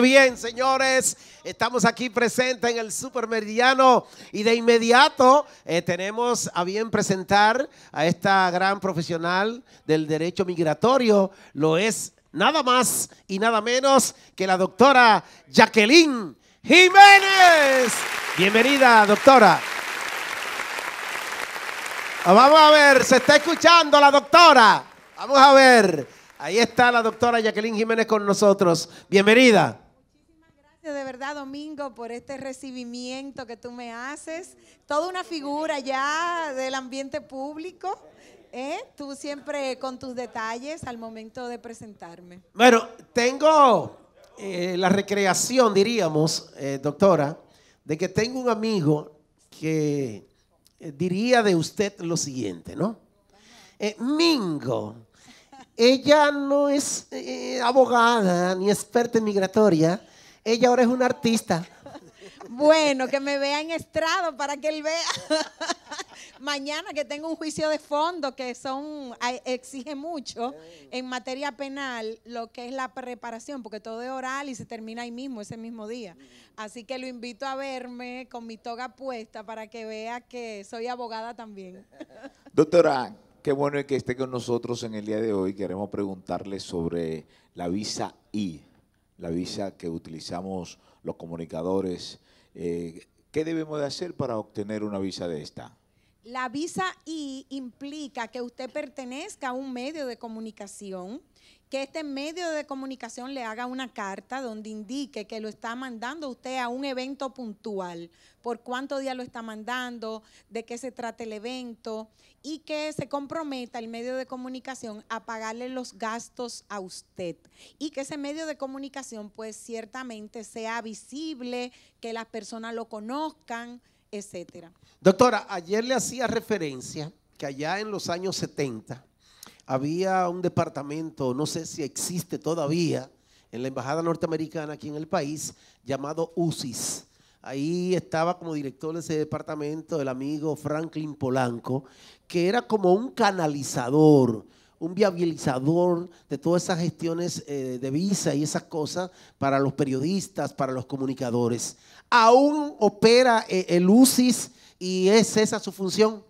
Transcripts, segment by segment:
bien, señores. Estamos aquí presentes en el Supermeridiano y de inmediato eh, tenemos a bien presentar a esta gran profesional del derecho migratorio. Lo es nada más y nada menos que la doctora Jacqueline Jiménez. Bienvenida, doctora. Ah, vamos a ver, se está escuchando la doctora. Vamos a ver. Ahí está la doctora Jacqueline Jiménez con nosotros. Bienvenida de verdad, Domingo, por este recibimiento que tú me haces. Toda una figura ya del ambiente público. ¿eh? Tú siempre con tus detalles al momento de presentarme. Bueno, tengo eh, la recreación, diríamos, eh, doctora, de que tengo un amigo que diría de usted lo siguiente, ¿no? Mingo, ella no es abogada ni experta en migratoria ella ahora es una artista. Bueno, que me vea en estrado para que él vea. Mañana que tengo un juicio de fondo que son exige mucho en materia penal lo que es la preparación, porque todo es oral y se termina ahí mismo, ese mismo día. Así que lo invito a verme con mi toga puesta para que vea que soy abogada también. Doctora, qué bueno que esté con nosotros en el día de hoy. Queremos preguntarle sobre la visa I la visa que utilizamos los comunicadores. Eh, ¿Qué debemos de hacer para obtener una visa de esta? La visa I implica que usted pertenezca a un medio de comunicación, que este medio de comunicación le haga una carta donde indique que lo está mandando usted a un evento puntual, por cuánto día lo está mandando, de qué se trata el evento y que se comprometa el medio de comunicación a pagarle los gastos a usted y que ese medio de comunicación pues ciertamente sea visible, que las personas lo conozcan etcétera. Doctora, ayer le hacía referencia que allá en los años 70 había un departamento, no sé si existe todavía, en la Embajada Norteamericana aquí en el país, llamado UCIS. Ahí estaba como director de ese departamento el amigo Franklin Polanco, que era como un canalizador un viabilizador de todas esas gestiones eh, de visa y esas cosas para los periodistas, para los comunicadores. ¿Aún opera eh, el UCIS y es esa su función?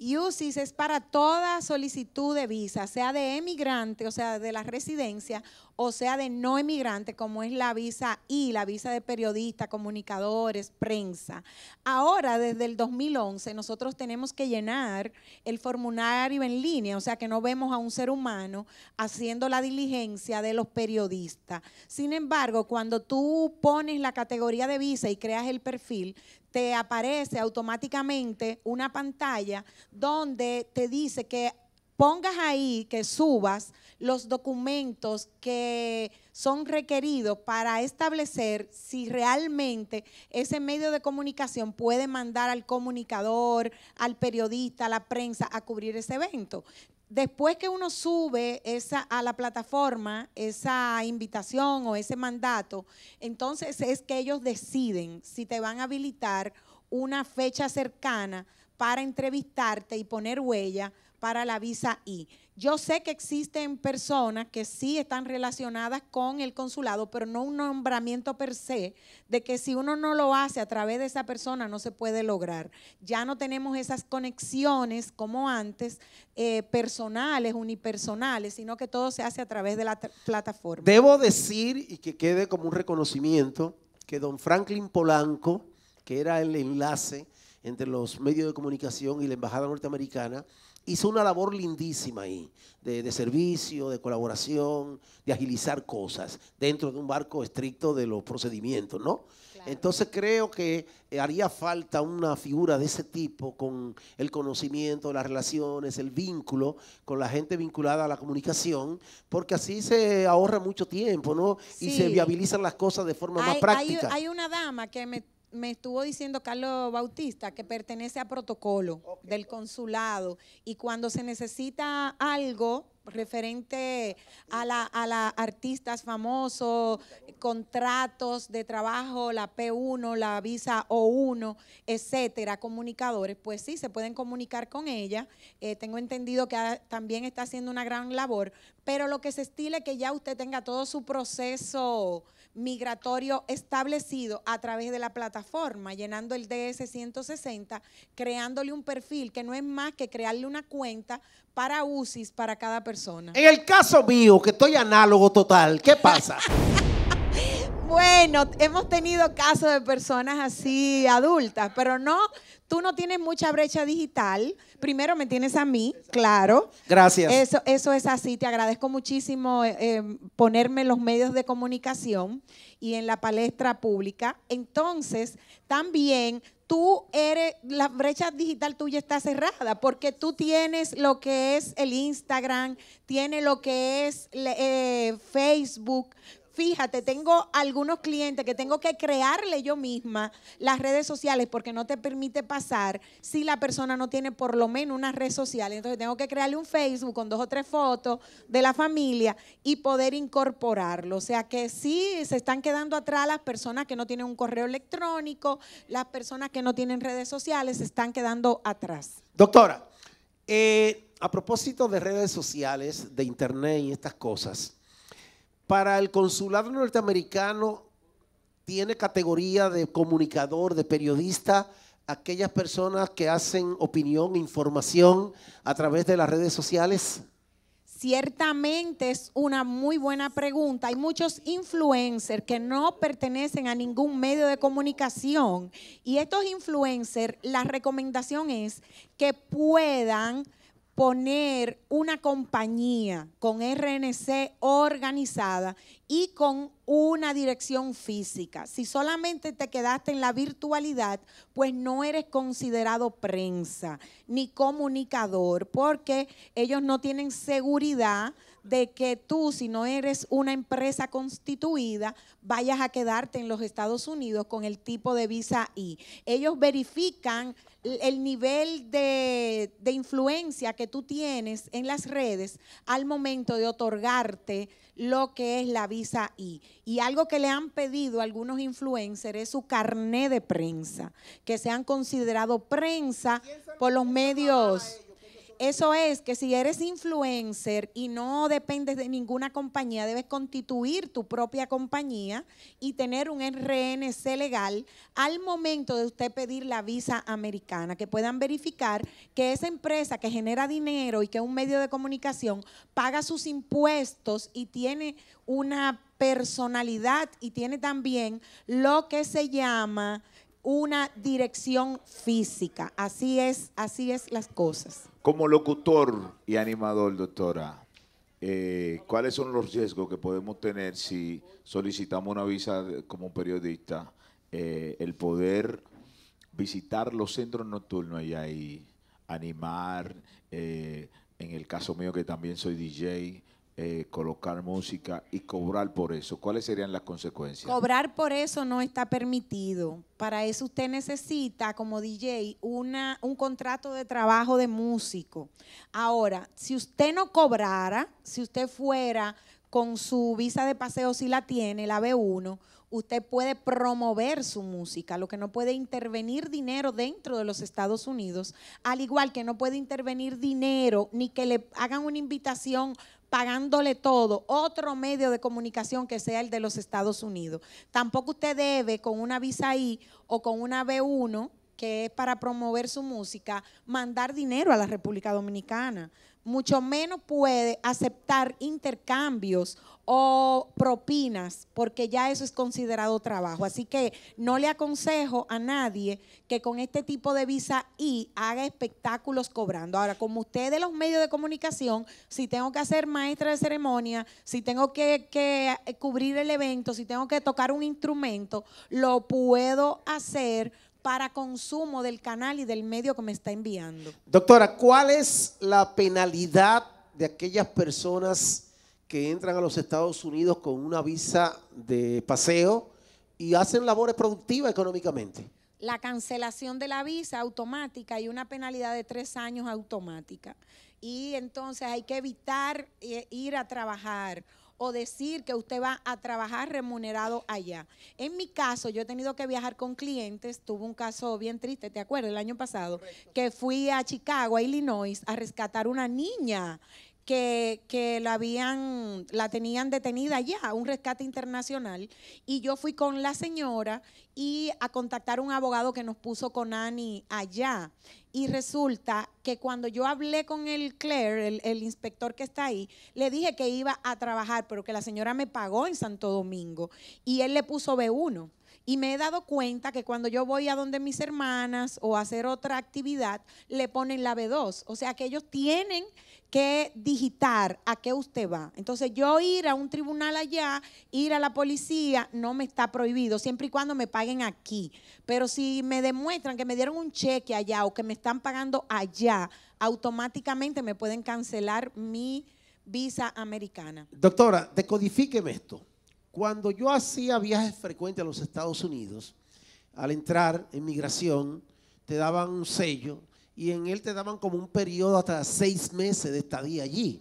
Y UCIS es para toda solicitud de visa, sea de emigrante, o sea, de la residencia, o sea de no emigrante, como es la visa I, la visa de periodistas, comunicadores, prensa. Ahora, desde el 2011, nosotros tenemos que llenar el formulario en línea, o sea que no vemos a un ser humano haciendo la diligencia de los periodistas. Sin embargo, cuando tú pones la categoría de visa y creas el perfil, te aparece automáticamente una pantalla donde te dice que pongas ahí, que subas los documentos que son requeridos para establecer si realmente ese medio de comunicación puede mandar al comunicador, al periodista, a la prensa a cubrir ese evento. Después que uno sube esa, a la plataforma esa invitación o ese mandato, entonces es que ellos deciden si te van a habilitar una fecha cercana para entrevistarte y poner huella para la visa I. Yo sé que existen personas que sí están relacionadas con el consulado, pero no un nombramiento per se, de que si uno no lo hace a través de esa persona no se puede lograr. Ya no tenemos esas conexiones como antes, eh, personales, unipersonales, sino que todo se hace a través de la plataforma. Debo decir, y que quede como un reconocimiento, que don Franklin Polanco, que era el enlace entre los medios de comunicación y la Embajada Norteamericana, hizo una labor lindísima ahí, de, servicio, de colaboración, de agilizar cosas dentro de un barco estricto de los procedimientos, ¿no? Entonces creo que eh, haría falta una figura de ese tipo con el conocimiento, las relaciones, el vínculo con la gente vinculada a la comunicación, porque así se ahorra mucho tiempo, ¿no? Y se viabilizan las cosas de forma más práctica. hay una dama que me me estuvo diciendo Carlos Bautista que pertenece a protocolo del consulado y cuando se necesita algo referente a la, a la artistas famosos, contratos de trabajo, la P1, la visa O1, etcétera, comunicadores, pues sí, se pueden comunicar con ella. Eh, tengo entendido que también está haciendo una gran labor, pero lo que se estile que ya usted tenga todo su proceso migratorio establecido a través de la plataforma, llenando el DS 160, creándole un perfil que no es más que crearle una cuenta para UCIs para cada persona. En el caso mío, que estoy análogo total, ¿qué pasa? Bueno, hemos tenido casos de personas así adultas, pero no, tú no tienes mucha brecha digital. Primero me tienes a mí, claro. Gracias. Eso, eso es así. Te agradezco muchísimo eh, eh, ponerme en los medios de comunicación y en la palestra pública. Entonces, también tú eres, la brecha digital tuya está cerrada porque tú tienes lo que es el Instagram, tienes lo que es eh, Facebook, Fíjate, tengo algunos clientes que tengo que crearle yo misma las redes sociales porque no te permite pasar si la persona no tiene por lo menos una red social. Entonces tengo que crearle un Facebook con dos o tres fotos de la familia y poder incorporarlo. O sea que sí, se están quedando atrás las personas que no tienen un correo electrónico, las personas que no tienen redes sociales, se están quedando atrás. Doctora, eh, a propósito de redes sociales, de internet y estas cosas. Para el consulado norteamericano tiene categoría de comunicador, de periodista, aquellas personas que hacen opinión, información a través de las redes sociales. Ciertamente es una muy buena pregunta. Hay muchos influencers que no pertenecen a ningún medio de comunicación y estos influencers, la recomendación es que puedan poner una compañía con RNC organizada y con una dirección física. Si solamente te quedaste en la virtualidad, pues no eres considerado prensa ni comunicador porque ellos no tienen seguridad de que tú, si no eres una empresa constituida, vayas a quedarte en los Estados Unidos con el tipo de visa I. Ellos verifican el nivel de, influencia que tú tienes en las redes al momento de otorgarte lo que es la visa I. Y algo que le han pedido a algunos influencers es su carné de prensa, que se han considerado prensa por los medios eh? Eso es que si eres influencer y no dependes de ninguna compañía, debes constituir tu propia compañía y tener un RNC legal al momento de usted pedir la visa americana, que puedan verificar que esa empresa que genera dinero y que es un medio de comunicación paga sus impuestos y tiene una personalidad y tiene también lo que se llama una dirección física. Así es, así es las cosas. Como locutor y animador, doctora, eh, ¿cuáles son los riesgos que podemos tener si solicitamos una visa como periodista? Eh, el poder visitar los centros nocturnos y ahí animar, eh, en el caso mío que también soy DJ, eh, colocar música y cobrar por eso? ¿Cuáles serían las consecuencias? Cobrar por eso no está permitido. Para eso usted necesita como DJ una, un contrato de trabajo de músico. Ahora, si usted no cobrara, si usted fuera con su visa de paseo, si la tiene, la B1, usted puede promover su música, lo que no puede intervenir dinero dentro de los Estados Unidos, al igual que no puede intervenir dinero ni que le hagan una invitación pagándole todo, otro medio de comunicación que sea el de los Estados Unidos. Tampoco usted debe con una visa I o con una B1 que es para promover su música, mandar dinero a la República Dominicana. Mucho menos puede aceptar intercambios o propinas, porque ya eso es considerado trabajo. Así que no le aconsejo a nadie que con este tipo de visa y haga espectáculos cobrando. Ahora, como usted de los medios de comunicación, si tengo que hacer maestra de ceremonia, si tengo que, que cubrir el evento, si tengo que tocar un instrumento, lo puedo hacer para consumo del canal y del medio que me está enviando. Doctora, ¿cuál es la penalidad de aquellas personas que entran a los Estados Unidos con una visa de paseo y hacen labores productivas económicamente? La cancelación de la visa automática y una penalidad de tres años automática. Y entonces hay que evitar eh, ir a trabajar o decir que usted va a trabajar remunerado allá. En mi caso, yo he tenido que viajar con clientes, tuve un caso bien triste, ¿te acuerdas? El año pasado, que fui a Chicago, a Illinois, a rescatar una niña que, la habían, la tenían detenida ya, un rescate internacional, y yo fui con la señora y a contactar un abogado que nos puso con Ani allá. Y resulta que cuando yo hablé con el Claire, el, el, inspector que está ahí, le dije que iba a trabajar, pero que la señora me pagó en Santo Domingo y él le puso B1. Y me he dado cuenta que cuando yo voy a donde mis hermanas o a hacer otra actividad, le ponen la B2. O sea que ellos tienen que digitar a qué usted va. Entonces yo ir a un tribunal allá, ir a la policía, no me está prohibido, siempre y cuando me paguen aquí. Pero si me demuestran que me dieron un cheque allá o que me están pagando allá, automáticamente me pueden cancelar mi visa americana. Doctora, decodifíqueme esto. Cuando yo hacía viajes frecuentes a los Estados Unidos, al entrar en migración, te daban un sello y en él te daban como un periodo hasta seis meses de estadía allí,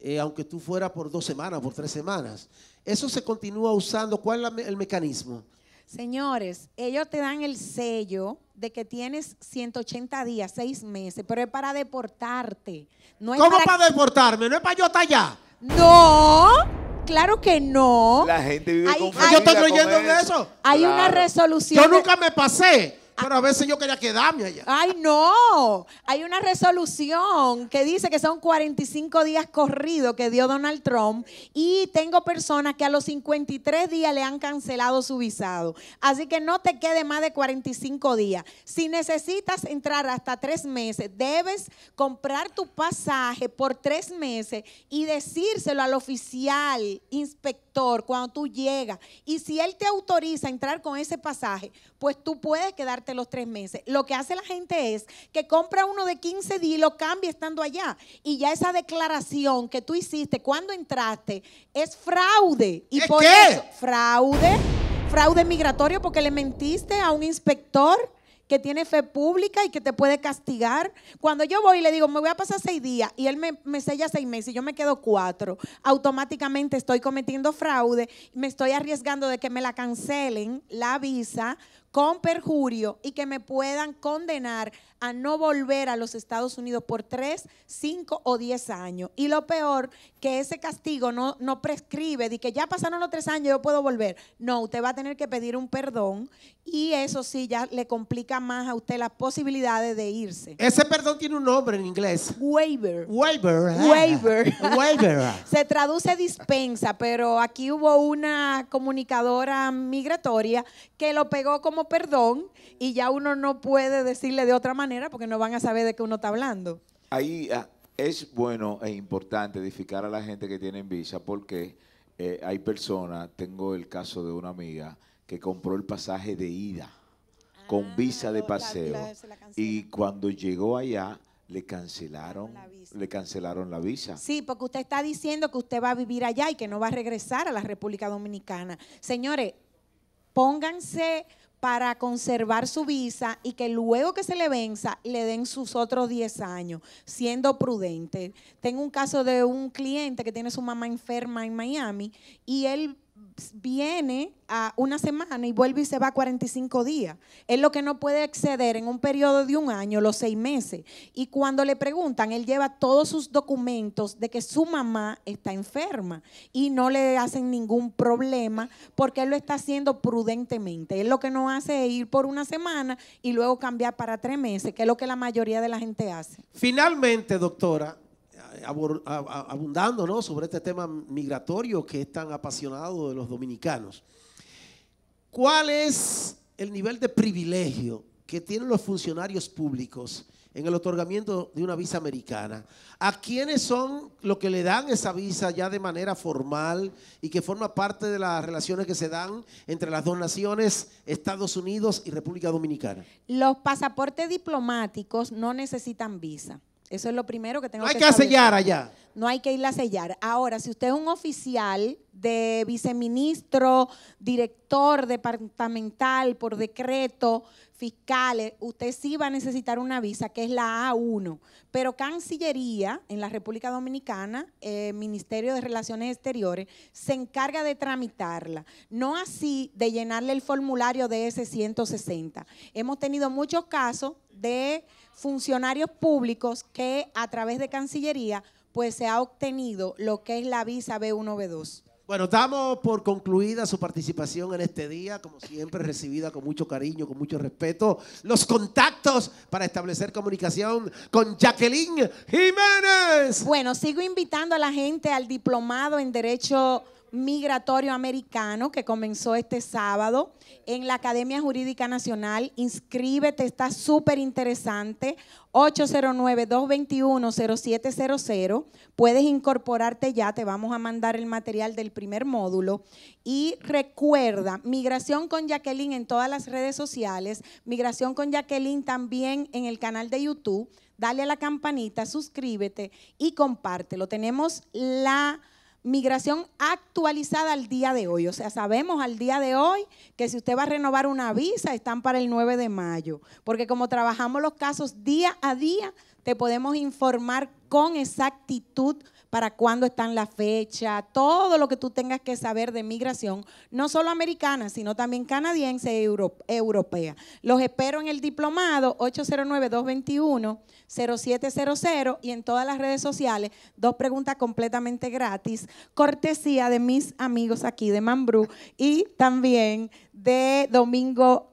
eh, aunque tú fuera por dos semanas, por tres semanas. Eso se continúa usando. ¿Cuál es el mecanismo? Señores, ellos te dan el sello de que tienes 180 días, seis meses, pero es para deportarte. No es ¿Cómo para... para deportarme? No es para yo estar allá. No. Claro que no. La gente vive con hay, Yo estoy creyendo en eso. Hay una resolución. Yo nunca me pasé. Pero a veces yo quería quedarme allá. Ay, no. Hay una resolución que dice que son 45 días corridos que dio Donald Trump y tengo personas que a los 53 días le han cancelado su visado. Así que no te quede más de 45 días. Si necesitas entrar hasta tres meses, debes comprar tu pasaje por tres meses y decírselo al oficial inspector cuando tú llegas. Y si él te autoriza a entrar con ese pasaje, pues tú puedes quedarte los tres meses. Lo que hace la gente es que compra uno de 15 días y lo cambia estando allá. Y ya esa declaración que tú hiciste cuando entraste es fraude. Y por qué? fraude, fraude migratorio porque le mentiste a un inspector que tiene fe pública y que te puede castigar. Cuando yo voy y le digo, me voy a pasar seis días y él me, me, sella seis meses y yo me quedo cuatro, automáticamente estoy cometiendo fraude, me estoy arriesgando de que me la cancelen la visa con perjurio y que me puedan condenar a no volver a los Estados Unidos por 3, 5 o 10 años. Y lo peor, que ese castigo no, no prescribe, de que ya pasaron los 3 años, yo puedo volver. No, usted va a tener que pedir un perdón y eso sí ya le complica más a usted las posibilidades de irse. Ese perdón tiene un nombre en inglés. Waiver. Waiver. Ah. Waiver. Waiver. Ah. Se traduce dispensa, pero aquí hubo una comunicadora migratoria que lo pegó como perdón y ya uno no puede decirle de otra manera porque no van a saber de qué uno está hablando. Ahí ah, es bueno e importante edificar a la gente que tiene visa porque eh, hay personas, tengo el caso de una amiga que compró el pasaje de ida con ah, visa de paseo y cuando llegó allá le cancelaron le cancelaron la visa. Sí, porque usted está diciendo que usted va a vivir allá y que no va a regresar a la República Dominicana. Señores, pónganse para conservar su visa y que luego que se le venza le den sus otros 10 años, siendo prudente. Tengo un caso de un cliente que tiene su mamá enferma en Miami y él viene a una semana y vuelve y se va a 45 días. Es lo que no puede exceder en un periodo de un año, los seis meses. Y cuando le preguntan, él lleva todos sus documentos de que su mamá está enferma y no le hacen ningún problema porque él lo está haciendo prudentemente. Él lo que no hace es ir por una semana y luego cambiar para tres meses, que es lo que la mayoría de la gente hace. Finalmente, doctora, abundando sobre este tema migratorio que es tan apasionado de los dominicanos. ¿Cuál es el nivel de privilegio que tienen los funcionarios públicos en el otorgamiento de una visa americana? ¿A quiénes son los que le dan esa visa ya de manera formal y que forma parte de las relaciones que se dan entre las dos naciones, Estados Unidos y República Dominicana? Los pasaportes diplomáticos no necesitan visa. Eso es lo primero que tengo que hacer hay que, que sellar allá no hay que irla a sellar. Ahora, si usted es un oficial de viceministro, director departamental por decreto, fiscales, eh, usted sí va a necesitar una visa que es la A1. Pero Cancillería en la República Dominicana, eh, Ministerio de Relaciones Exteriores, se encarga de tramitarla, no así de llenarle el formulario de ese 160. Hemos tenido muchos casos de funcionarios públicos que a través de Cancillería pues se ha obtenido lo que es la visa B1B2. Bueno, damos por concluida su participación en este día, como siempre, recibida con mucho cariño, con mucho respeto. Los contactos para establecer comunicación con Jacqueline Jiménez. Bueno, sigo invitando a la gente al diplomado en Derecho migratorio americano que comenzó este sábado en la Academia Jurídica Nacional. Inscríbete, está súper interesante. 809-221-0700. Puedes incorporarte ya, te vamos a mandar el material del primer módulo. Y recuerda, Migración con Jacqueline en todas las redes sociales, Migración con Jacqueline también en el canal de YouTube. Dale a la campanita, suscríbete y compártelo. Tenemos la migración actualizada al día de hoy. O sea, sabemos al día de hoy que si usted va a renovar una visa, están para el 9 de mayo. Porque como trabajamos los casos día a día, te podemos informar con exactitud para cuándo están las fechas, todo lo que tú tengas que saber de migración, no solo americana, sino también canadiense y europea. Los espero en el diplomado 809-221-0700 y en todas las redes sociales, dos preguntas completamente gratis, cortesía de mis amigos aquí de Mambrú y también de Domingo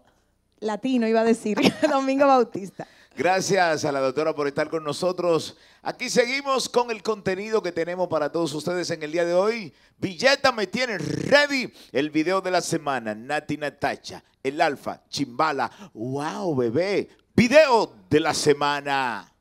Latino, iba a decir, Domingo Bautista. Gracias a la doctora por estar con nosotros. Aquí seguimos con el contenido que tenemos para todos ustedes en el día de hoy. Villeta me tiene ready. El video de la semana, Nati Natacha, el Alfa, Chimbala. ¡Wow, bebé! Video de la semana.